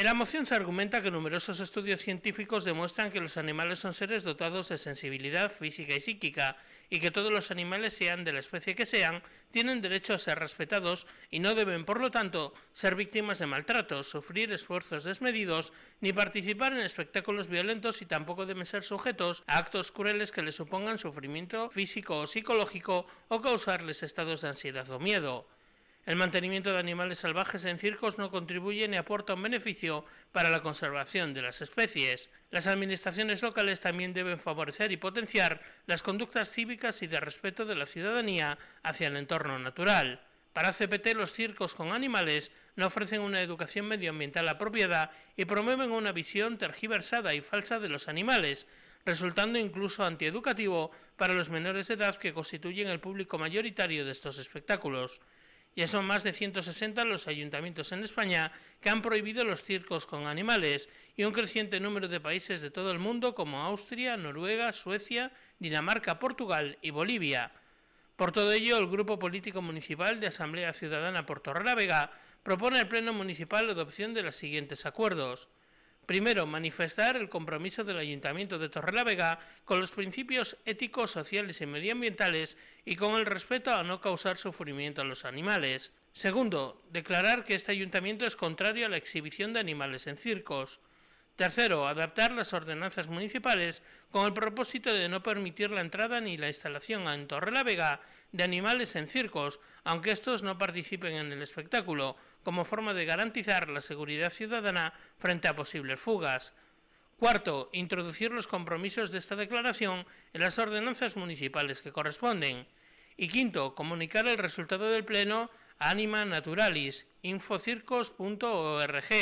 En la moción se argumenta que numerosos estudios científicos demuestran que los animales son seres dotados de sensibilidad física y psíquica y que todos los animales, sean de la especie que sean, tienen derecho a ser respetados y no deben, por lo tanto, ser víctimas de maltratos, sufrir esfuerzos desmedidos, ni participar en espectáculos violentos y tampoco deben ser sujetos a actos crueles que les supongan sufrimiento físico o psicológico o causarles estados de ansiedad o miedo. El mantenimiento de animales salvajes en circos no contribuye ni aporta un beneficio para la conservación de las especies. Las administraciones locales también deben favorecer y potenciar las conductas cívicas y de respeto de la ciudadanía hacia el entorno natural. Para CPT, los circos con animales no ofrecen una educación medioambiental apropiada y promueven una visión tergiversada y falsa de los animales, resultando incluso antieducativo para los menores de edad que constituyen el público mayoritario de estos espectáculos. Ya son más de 160 los ayuntamientos en España que han prohibido los circos con animales y un creciente número de países de todo el mundo como Austria, Noruega, Suecia, Dinamarca, Portugal y Bolivia. Por todo ello, el Grupo Político Municipal de Asamblea Ciudadana por Torrelavega propone al Pleno Municipal la adopción de los siguientes acuerdos. Primero, manifestar el compromiso del Ayuntamiento de Torrelavega con los principios éticos, sociales y medioambientales y con el respeto a no causar sufrimiento a los animales. Segundo, declarar que este ayuntamiento es contrario a la exhibición de animales en circos. Tercero, adaptar las ordenanzas municipales con el propósito de no permitir la entrada ni la instalación en Torre la Vega de animales en circos, aunque estos no participen en el espectáculo, como forma de garantizar la seguridad ciudadana frente a posibles fugas. Cuarto, introducir los compromisos de esta declaración en las ordenanzas municipales que corresponden. Y quinto, comunicar el resultado del pleno a Anima Naturalis, infocircos.org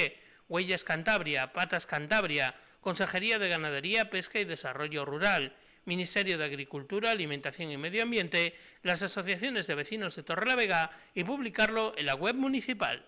Huellas Cantabria, Patas Cantabria, Consejería de Ganadería, Pesca y Desarrollo Rural, Ministerio de Agricultura, Alimentación y Medio Ambiente, las asociaciones de vecinos de Torrelavega y publicarlo en la web municipal.